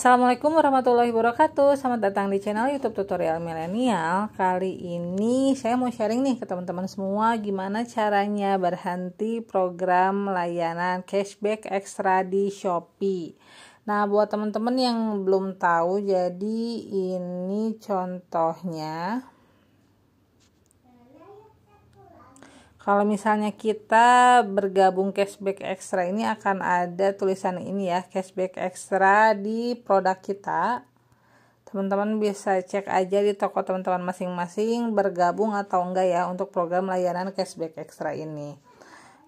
Assalamualaikum warahmatullahi wabarakatuh Selamat datang di channel youtube tutorial milenial Kali ini saya mau sharing nih ke teman-teman semua Gimana caranya berhenti program layanan cashback ekstra di Shopee Nah buat teman-teman yang belum tahu Jadi ini contohnya kalau misalnya kita bergabung cashback ekstra ini akan ada tulisan ini ya cashback ekstra di produk kita teman-teman bisa cek aja di toko teman-teman masing-masing bergabung atau enggak ya untuk program layanan cashback ekstra ini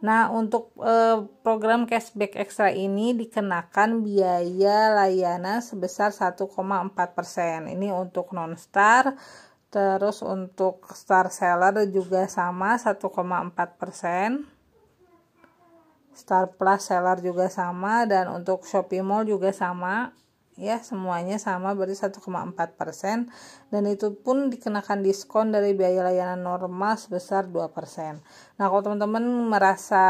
nah untuk eh, program cashback ekstra ini dikenakan biaya layanan sebesar 1,4% ini untuk non-star Terus untuk star seller juga sama 1,4 persen. Star Plus seller juga sama dan untuk Shopee Mall juga sama ya semuanya sama berarti 1,4 persen dan itu pun dikenakan diskon dari biaya layanan normal sebesar 2 persen. Nah kalau teman-teman merasa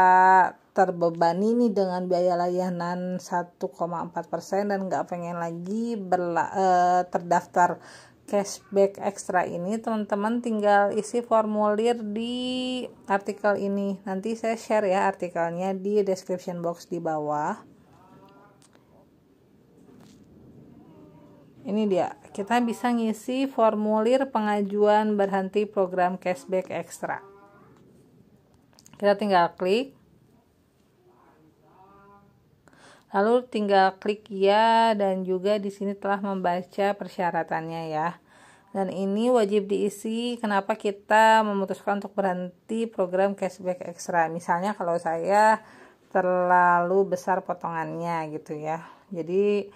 terbebani nih dengan biaya layanan 1,4 persen dan nggak pengen lagi berla, eh, terdaftar cashback ekstra ini teman-teman tinggal isi formulir di artikel ini nanti saya share ya artikelnya di description box di bawah ini dia kita bisa ngisi formulir pengajuan berhenti program cashback ekstra kita tinggal klik lalu tinggal klik ya dan juga di sini telah membaca persyaratannya ya dan ini wajib diisi kenapa kita memutuskan untuk berhenti program cashback ekstra misalnya kalau saya terlalu besar potongannya gitu ya jadi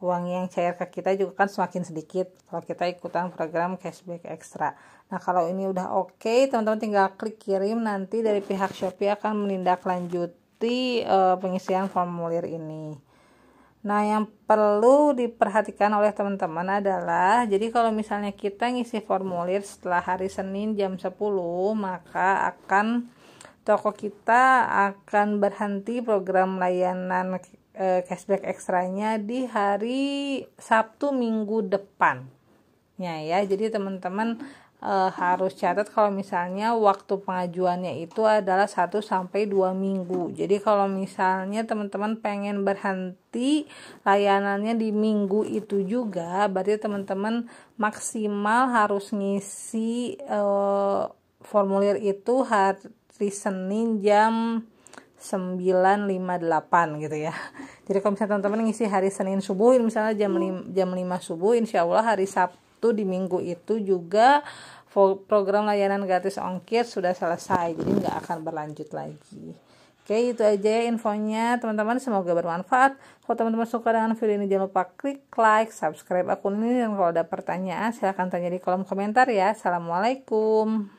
uang yang cair ke kita juga kan semakin sedikit kalau kita ikutan program cashback ekstra nah kalau ini udah oke okay, teman-teman tinggal klik kirim nanti dari pihak Shopee akan menindaklanjuti uh, pengisian formulir ini Nah, yang perlu diperhatikan oleh teman-teman adalah jadi kalau misalnya kita ngisi formulir setelah hari Senin jam 10, maka akan toko kita akan berhenti program layanan e, cashback ekstranya di hari Sabtu minggu depan. Ya, ya. Jadi teman-teman e, harus catat kalau misalnya waktu pengajuannya itu adalah 1 sampai 2 minggu. Jadi kalau misalnya teman-teman pengen berhenti layanannya di minggu itu juga, berarti teman-teman maksimal harus ngisi e, formulir itu hari Senin jam 9.58 gitu ya. Jadi kalau misalnya teman-teman ngisi hari Senin subuh misalnya jam 5, jam 5 subuh insya Allah hari Sabtu di minggu itu juga program layanan gratis ongkir sudah selesai jadi nggak akan berlanjut lagi oke itu aja ya infonya teman-teman semoga bermanfaat kalau teman-teman suka dengan video ini jangan lupa klik like subscribe akun ini dan kalau ada pertanyaan silahkan tanya di kolom komentar ya assalamualaikum